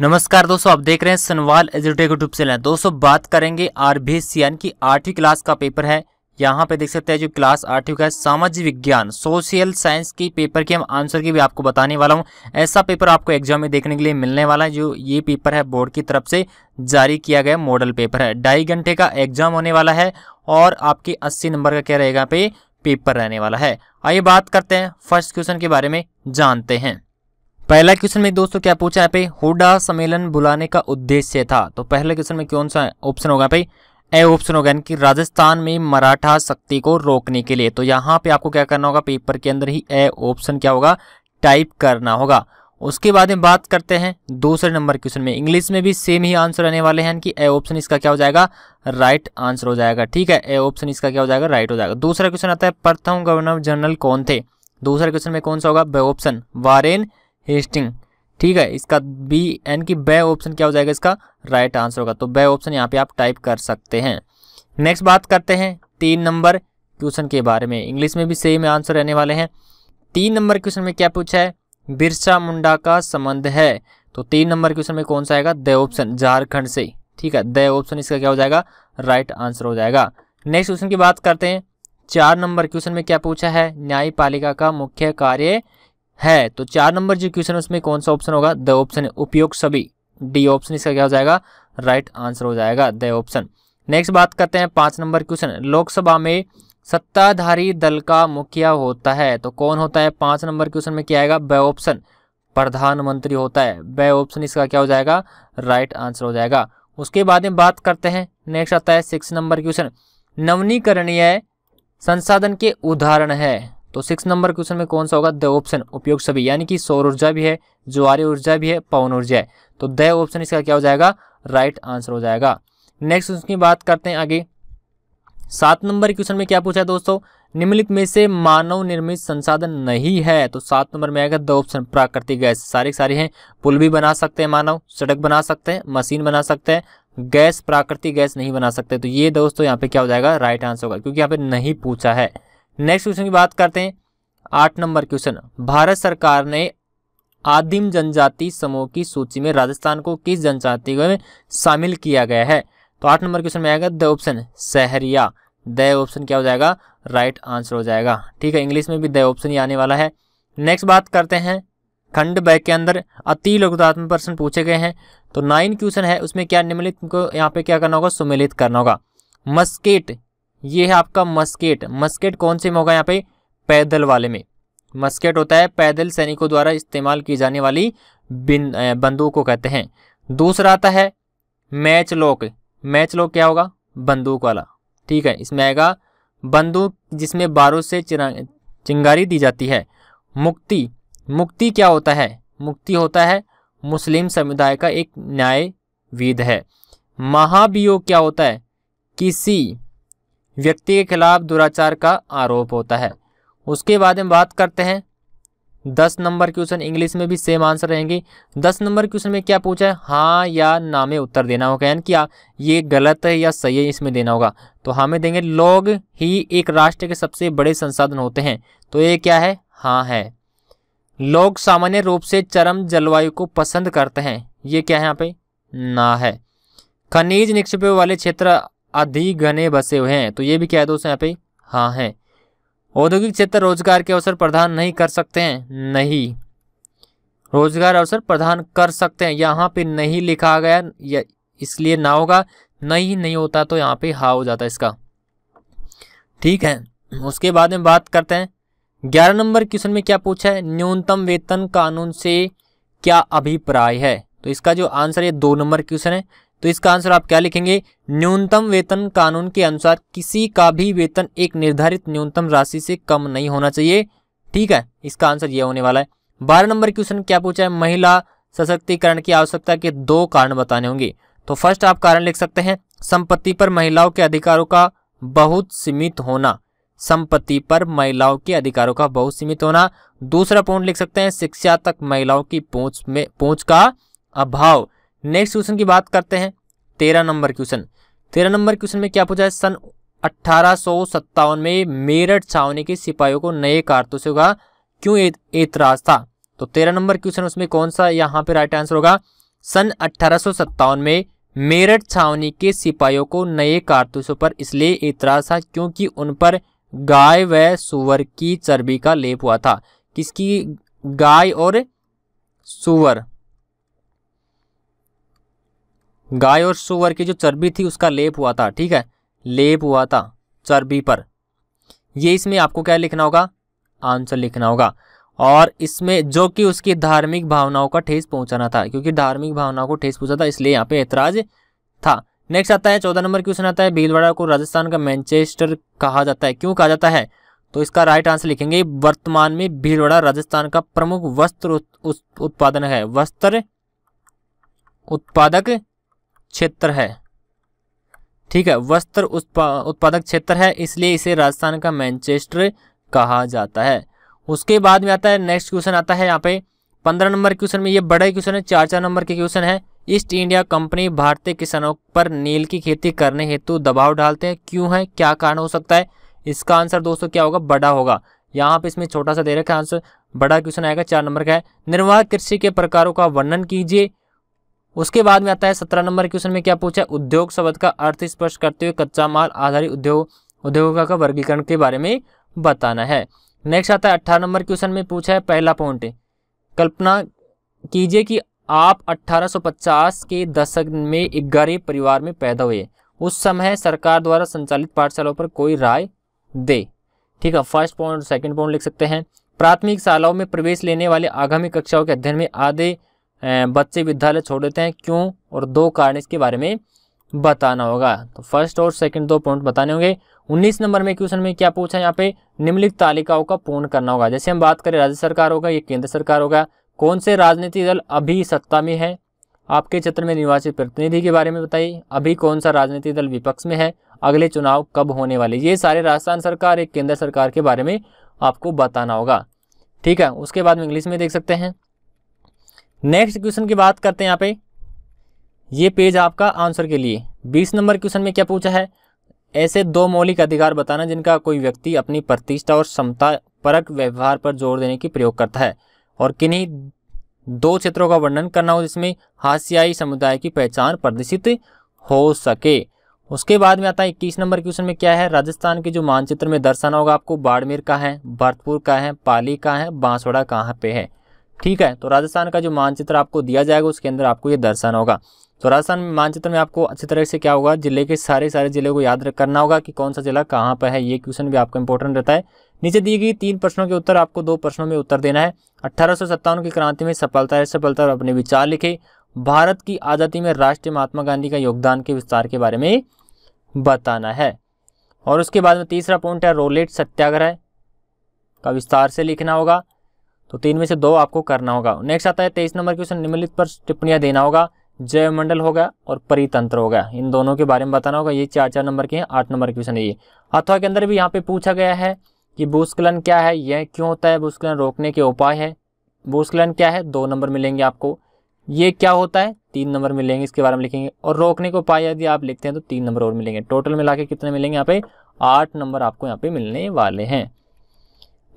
नमस्कार दोस्तों आप देख रहे हैं सनवाल एजुटेक यूट्यूब चैनल दोस्तों बात करेंगे आर बी सी एन की आठवीं क्लास का पेपर है यहाँ पे देख सकते हैं जो क्लास आठवीं का सामाजिक विज्ञान सोशल साइंस की पेपर की हम आंसर की भी आपको बताने वाला हूँ ऐसा पेपर आपको एग्जाम में देखने के लिए मिलने वाला है जो ये पेपर है बोर्ड की तरफ से जारी किया गया मॉडल पेपर है ढाई घंटे का एग्जाम होने वाला है और आपके अस्सी नंबर का क्या रहेगा पे पेपर रहने वाला है आइए बात करते हैं फर्स्ट क्वेश्चन के बारे में जानते हैं पहला क्वेश्चन में दोस्तों क्या पूछा है पे हुडा सम्मेलन बुलाने का उद्देश्य था तो पहले क्वेश्चन में कौन सा ऑप्शन होगा पे ए ऑप्शन होगा यानी कि राजस्थान में मराठा शक्ति को रोकने के लिए तो यहाँ पे आपको क्या करना होगा पेपर के अंदर ही ए ऑप्शन क्या होगा टाइप करना होगा उसके बाद में बात करते हैं दूसरे नंबर क्वेश्चन में इंग्लिश में भी सेम ही आंसर रहने वाले हैं कि ए ऑप्शन इसका क्या हो जाएगा राइट आंसर हो जाएगा ठीक है ए ऑप्शन इसका क्या हो जाएगा राइट हो जाएगा दूसरा क्वेश्चन आता है प्रथम गवर्नर जनरल कौन थे दूसरा क्वेश्चन में कौन सा होगा बे ऑप्शन वारेन हेस्टिंग ठीक है इसका बी एन की बे ऑप्शन क्या हो जाएगा इसका राइट आंसर होगा तो बे ऑप्शन यहाँ पे आप टाइप कर सकते हैं नेक्स्ट बात करते हैं तीन नंबर क्वेश्चन के बारे में इंग्लिश में भी सेम आंसर रहने वाले हैं तीन नंबर क्वेश्चन में क्या पूछा है बिरसा मुंडा का संबंध है तो तीन नंबर क्वेश्चन में कौन सा आएगा द ऑप्शन झारखंड से ठीक है द ऑप्शन इसका क्या हो जाएगा राइट आंसर हो जाएगा नेक्स्ट क्वेश्चन की बात करते हैं चार नंबर क्वेश्चन में क्या पूछा है न्यायपालिका का मुख्य कार्य है तो चार नंबर जो क्वेश्चन है उसमें कौन सा ऑप्शन होगा द ऑप्शन है उपयोग सभी डी ऑप्शन इसका क्या हो जाएगा राइट right आंसर हो जाएगा द ऑप्शन नेक्स्ट बात करते हैं पांच नंबर क्वेश्चन लोकसभा में सत्ताधारी दल का मुखिया होता है तो कौन होता है पांच नंबर क्वेश्चन में क्या आएगा ब ऑप्शन प्रधानमंत्री होता है ब ऑप्शन इसका क्या हो जाएगा राइट right आंसर हो जाएगा उसके बाद में बात करते हैं नेक्स्ट आता है सिक्स नंबर क्वेश्चन नवनीकरणीय संसाधन के उदाहरण है तो सिक्स नंबर क्वेश्चन में कौन सा होगा द ऑप्शन उपयोग सभी यानी कि सौर ऊर्जा भी है ज्वार ऊर्जा भी है पवन ऊर्जा है तो द ऑप्शन इसका क्या हो जाएगा राइट आंसर हो जाएगा नेक्स्ट क्वेश्चन की बात करते हैं आगे सात नंबर क्वेश्चन में क्या पूछा है दोस्तों निम्नलिखित में से मानव निर्मित संसाधन नहीं है तो सात नंबर में आएगा द ऑप्शन प्राकृतिक गैस सारे सारे हैं पुल भी बना सकते हैं मानव सड़क बना सकते हैं मशीन बना सकते हैं गैस प्राकृतिक गैस नहीं बना सकते तो ये दोस्तों यहाँ पे क्या हो जाएगा राइट आंसर होगा क्योंकि यहाँ पे नहीं पूछा है नेक्स्ट क्वेश्चन की बात करते हैं आठ नंबर क्वेश्चन भारत सरकार ने आदिम जनजाति समूह की सूची में राजस्थान को किस जनजाति में शामिल किया गया है तो आठ नंबर क्वेश्चन में आएगा द ऑप्शन सहरिया द ऑप्शन क्या हो जाएगा राइट आंसर हो जाएगा ठीक है इंग्लिश में भी द ऑप्शन ही आने वाला है नेक्स्ट बात करते हैं खंड बैग के अंदर अति लघुतात्मक प्रश्न पूछे गए हैं तो नाइन क्वेश्चन है उसमें क्या निम्नलिखित को यहाँ पे क्या करना होगा सुमिलित करना होगा मस्केट ये है आपका मस्केट मस्केट कौन से में होगा यहाँ पे पैदल वाले में मस्केट होता है पैदल सैनिकों द्वारा इस्तेमाल की जाने वाली बंदूक को कहते हैं दूसरा आता है मैच लॉक मैच लॉक क्या होगा बंदूक वाला ठीक है इसमें आएगा बंदूक जिसमें बारूद से चिंगारी दी जाती है मुक्ति मुक्ति क्या होता है मुक्ति होता है मुस्लिम समुदाय का एक न्यायविद है महाभियोग क्या होता है किसी व्यक्ति के खिलाफ दुराचार का आरोप होता है उसके बाद हम बात करते हैं दस नंबर क्वेश्चन इंग्लिश में भी सेम आंसर रहेंगे दस नंबर क्वेश्चन में क्या पूछा है हाँ या ना में उत्तर देना होगा यानी कि ये गलत है या सही है इसमें देना होगा तो हमें देंगे लोग ही एक राष्ट्र के सबसे बड़े संसाधन होते हैं तो ये क्या है हाँ है लोग सामान्य रूप से चरम जलवायु को पसंद करते हैं ये क्या है यहाँ पे ना है खनिज निक्षेप वाले क्षेत्र अधिक घने बसे हुए हैं तो ये भी क्या है दोस्तों यहाँ पे हाँ है औद्योगिक क्षेत्र रोजगार के अवसर प्रदान नहीं कर सकते हैं नहीं रोजगार अवसर प्रदान कर सकते हैं यहाँ पे नहीं लिखा गया या इसलिए ना होगा नहीं नहीं होता तो यहाँ पे हा हो जाता इसका ठीक है उसके बाद में बात करते हैं ग्यारह नंबर क्वेश्चन में क्या पूछा है न्यूनतम वेतन कानून से क्या अभिप्राय है तो इसका जो आंसर है दो नंबर क्वेश्चन है तो इसका आंसर आप क्या लिखेंगे न्यूनतम वेतन कानून के अनुसार किसी का भी वेतन एक निर्धारित न्यूनतम राशि से कम नहीं होना चाहिए ठीक है इसका आंसर यह होने वाला है बारह नंबर क्वेश्चन क्या पूछा है महिला सशक्तिकरण की आवश्यकता के दो कारण बताने होंगे तो फर्स्ट आप कारण लिख सकते हैं संपत्ति पर महिलाओं के अधिकारों का बहुत सीमित होना संपत्ति पर महिलाओं के अधिकारों का बहुत सीमित होना दूसरा पॉइंट लिख सकते हैं शिक्षा तक महिलाओं की पहुंच में पहुंच का अभाव नेक्स्ट क्वेश्चन की बात करते हैं तेरह नंबर क्वेश्चन तेरह नंबर क्वेश्चन में क्या पूछा है सन अट्ठारह में मेरठ छावनी के सिपाहियों को नए कारतूसों तो का क्यों ऐतराज था तो तेरह नंबर क्वेश्चन उसमें कौन सा यहाँ पे राइट आंसर होगा सन अट्ठारह में मेरठ छावनी के सिपाहियों को नए कारतूसों तो पर इसलिए एतराज था क्योंकि उन पर गाय व सुअर की चर्बी का लेप हुआ था किसकी गाय और सुअर गाय और सुअर की जो चर्बी थी उसका लेप हुआ था ठीक है लेप हुआ था चर्बी पर ये इसमें आपको क्या लिखना होगा आंसर लिखना होगा और इसमें जो कि उसकी धार्मिक भावनाओं का ठेस पहुंचाना था क्योंकि धार्मिक भावनाओं को ठेस पहुंचा था इसलिए यहाँ पे ऐतराज था नेक्स्ट आता है चौदह नंबर क्वेश्चन आता है भीलवाड़ा को राजस्थान का मैनचेस्टर कहा जाता है क्यों कहा जाता है तो इसका राइट आंसर लिखेंगे वर्तमान में भीलवाड़ा राजस्थान का प्रमुख वस्त्र उत्पादन है वस्त्र उत्पादक क्षेत्र है ठीक है वस्त्र उत्पा, उत्पादक क्षेत्र है इसलिए इसे राजस्थान का मैनचेस्टर कहा जाता है उसके बाद में आता है नेक्स्ट क्वेश्चन आता है यहाँ पे पंद्रह नंबर क्वेश्चन में ये बड़ा क्वेश्चन है चार चार नंबर के क्वेश्चन है ईस्ट इंडिया कंपनी भारतीय किसानों पर नील की खेती करने हेतु दबाव डालते हैं क्यों है क्या कारण हो सकता है इसका आंसर दोस्तों क्या होगा बड़ा होगा यहाँ पे इसमें छोटा सा दे रखा है आंसर बड़ा क्वेश्चन आएगा चार नंबर का है निर्वाह कृषि के प्रकारों का वर्णन कीजिए उसके बाद में आता है सत्रह नंबर क्वेश्चन में क्या पूछा है उद्योग शब्द का अर्थ स्पष्ट करते हुए कच्चा माल आधारित उद्योग उद्योगों का वर्गीकरण के बारे में बताना है नेक्स्ट आता है अट्ठारह नंबर क्वेश्चन में पूछा है पहला पॉइंट कल्पना कीजिए कि आप 1850 के दशक में एक गरीब परिवार में पैदा हुए उस समय सरकार द्वारा संचालित पाठशालाओं पर कोई राय दे ठीक है फर्स्ट पॉइंट सेकंड पॉइंट लिख सकते हैं प्राथमिक शालाओं में प्रवेश लेने वाले आगामी कक्षाओं के अध्ययन में आधे बच्चे विद्यालय छोड़ देते हैं क्यों और दो कारण इसके बारे में बताना होगा तो फर्स्ट और सेकंड दो पॉइंट बताने होंगे 19 नंबर में क्वेश्चन में क्या पूछा है यहाँ पे निम्नलिखित तालिकाओं का पूर्ण करना होगा जैसे हम बात करें राज्य सरकार होगा या केंद्र सरकार होगा कौन से राजनीतिक दल अभी सत्ता में है आपके क्षेत्र में निर्वाचित प्रतिनिधि के बारे में बताइए अभी कौन सा राजनीतिक दल विपक्ष में है अगले चुनाव कब होने वाले ये सारे राजस्थान सरकार एक केंद्र सरकार के बारे में आपको बताना होगा ठीक है उसके बाद में इंग्लिश में देख सकते हैं नेक्स्ट क्वेश्चन की बात करते हैं यहाँ पे ये पेज आपका आंसर के लिए बीस नंबर क्वेश्चन में क्या पूछा है ऐसे दो मौलिक अधिकार बताना जिनका कोई व्यक्ति अपनी प्रतिष्ठा और क्षमता परक व्यवहार पर जोर देने की प्रयोग करता है और किन्हीं दो क्षेत्रों का वर्णन करना हो जिसमें हाशियाई समुदाय की पहचान प्रदर्शित हो सके उसके बाद में आता है इक्कीस नंबर क्वेश्चन में क्या है राजस्थान के जो मानचित्र में दर्शाना होगा आपको बाड़मेर का है भरतपुर का है पाली का है बांसवाड़ा कहाँ पे है ठीक है तो राजस्थान का जो मानचित्र आपको दिया जाएगा उसके अंदर आपको ये दर्शाना होगा तो राजस्थान में मानचित्र में आपको अच्छी तरह से क्या होगा जिले के सारे सारे जिले को याद करना होगा कि कौन सा जिला कहाँ पर है ये क्वेश्चन भी आपको इंपॉर्टेंट रहता है नीचे दी गई तीन प्रश्नों के उत्तर आपको दो प्रश्नों में उत्तर देना है अठारह की क्रांति में सफलता सफलता अपने विचार लिखे भारत की आज़ादी में राष्ट्रीय महात्मा गांधी का योगदान के विस्तार के बारे में बताना है और उसके बाद में तीसरा पॉइंट है रोलेट सत्याग्रह का विस्तार से लिखना होगा तो तीन में से दो आपको करना होगा नेक्स्ट आता है तेईस नंबर क्वेश्चन निम्नलिखित पर टिप्पणियाँ देना होगा जयमंडल होगा और परितंत्र होगा इन दोनों के बारे में बताना होगा ये चार चार नंबर के हैं आठ नंबर क्वेश्चन है ये अथवा के अंदर भी यहाँ पे पूछा गया है कि भूस्खलन क्या है यह क्यों होता है भूस्खलन रोकने के उपाय है भूस्खलन क्या है दो नंबर मिलेंगे आपको ये क्या होता है तीन नंबर मिलेंगे इसके बारे में लिखेंगे और रोकने के उपाय यदि आप लिखते हैं तो तीन नंबर और मिलेंगे टोटल मिला के कितने मिलेंगे यहाँ पे आठ नंबर आपको यहाँ पे मिलने वाले हैं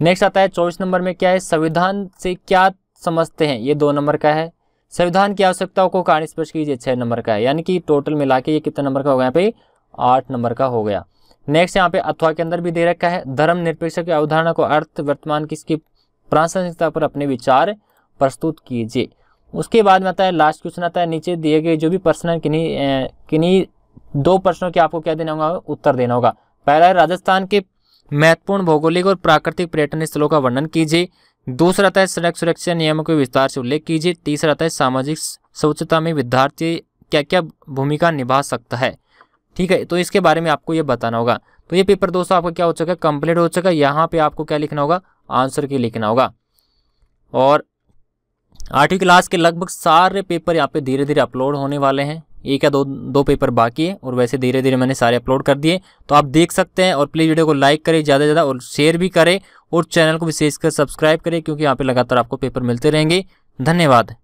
नेक्स्ट आता है चौबीस नंबर में क्या है संविधान से क्या समझते हैं ये दो नंबर का है संविधान की आवश्यकताओं को कारण स्पष्ट कीजिए छः नंबर का है यानी कि टोटल मिला के ये कितने नंबर का हो गया यहाँ पे आठ नंबर का हो गया नेक्स्ट यहाँ पे अथवा के अंदर भी दे रखा है धर्म निरपेक्ष की अवधारणा को अर्थ वर्तमान किसकी प्रासंगिकता पर अपने विचार प्रस्तुत कीजिए उसके बाद में आता है लास्ट क्वेश्चन आता है नीचे दिए गए जो भी प्रश्न है किन्हीं किन्हीं दो प्रश्नों के आपको क्या देना होगा उत्तर देना होगा पहला है राजस्थान के महत्वपूर्ण भौगोलिक और प्राकृतिक पर्यटन स्थलों का वर्णन कीजिए दूसरा आता है सड़क सुरक्षा नियमों के विस्तार से उल्लेख कीजिए तीसरा आता है सामाजिक स्वच्छता में विद्यार्थी क्या क्या भूमिका निभा सकता है ठीक है तो इसके बारे में आपको ये बताना होगा तो ये पेपर दोस्तों आपका क्या हो चुका है कंप्लीट हो चुका है यहाँ पे आपको क्या लिखना होगा आंसर की लिखना होगा और आठवीं क्लास के लगभग सारे पेपर यहाँ पे धीरे धीरे अपलोड होने वाले हैं एक या दो दो पेपर बाकी है और वैसे धीरे धीरे मैंने सारे अपलोड कर दिए तो आप देख सकते हैं और प्लीज़ वीडियो को लाइक करें ज़्यादा से ज़्यादा और शेयर भी करें और चैनल को विशेषकर सब्सक्राइब करें क्योंकि यहाँ पर लगातार आपको पेपर मिलते रहेंगे धन्यवाद